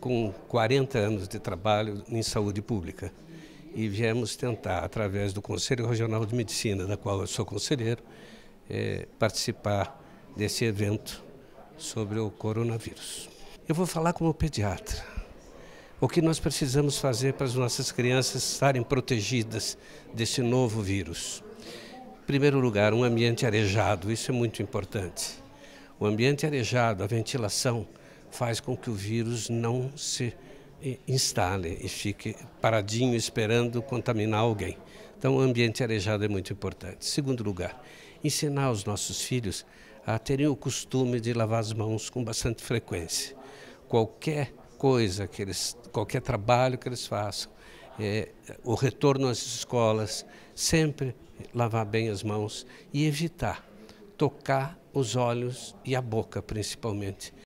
com 40 anos de trabalho em saúde pública. E viemos tentar, através do Conselho Regional de Medicina, da qual eu sou conselheiro, eh, participar desse evento sobre o coronavírus. Eu vou falar como pediatra. O que nós precisamos fazer para as nossas crianças estarem protegidas desse novo vírus? Em primeiro lugar, um ambiente arejado, isso é muito importante. O ambiente arejado, a ventilação, faz com que o vírus não se eh, instale e fique paradinho esperando contaminar alguém. Então, o ambiente arejado é muito importante. Segundo lugar, ensinar os nossos filhos a terem o costume de lavar as mãos com bastante frequência. Qualquer coisa que eles, qualquer trabalho que eles façam, é, o retorno às escolas, sempre lavar bem as mãos e evitar tocar os olhos e a boca, principalmente.